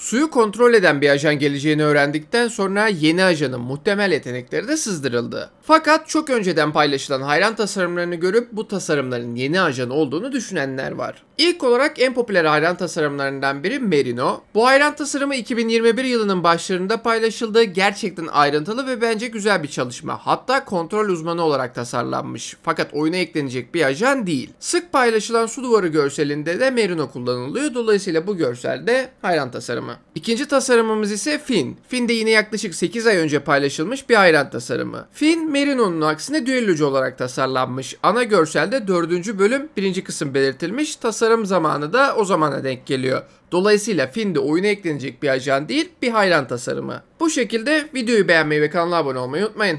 Suyu kontrol eden bir ajan geleceğini öğrendikten sonra yeni ajanın muhtemel yetenekleri de sızdırıldı. Fakat çok önceden paylaşılan hayran tasarımlarını görüp bu tasarımların yeni ajan olduğunu düşünenler var. İlk olarak en popüler hayran tasarımlarından biri Merino. Bu hayran tasarımı 2021 yılının başlarında paylaşıldı. Gerçekten ayrıntılı ve bence güzel bir çalışma. Hatta kontrol uzmanı olarak tasarlanmış. Fakat oyuna eklenecek bir ajan değil. Sık paylaşılan su duvarı görselinde de Merino kullanılıyor. Dolayısıyla bu görselde hayran tasarımı tasarımı. İkinci tasarımımız ise Finn. Finn de yine yaklaşık 8 ay önce paylaşılmış bir ayran tasarımı. Finn Merino'nun aksine düellücü olarak tasarlanmış. Ana görselde 4. bölüm 1. kısım belirtilmiş. Tasarım zamanı da o zamana denk geliyor. Dolayısıyla Finn de oyuna eklenecek bir ajan değil, bir hayran tasarımı. Bu şekilde videoyu beğenmeyi ve kanala abone olmayı unutmayın.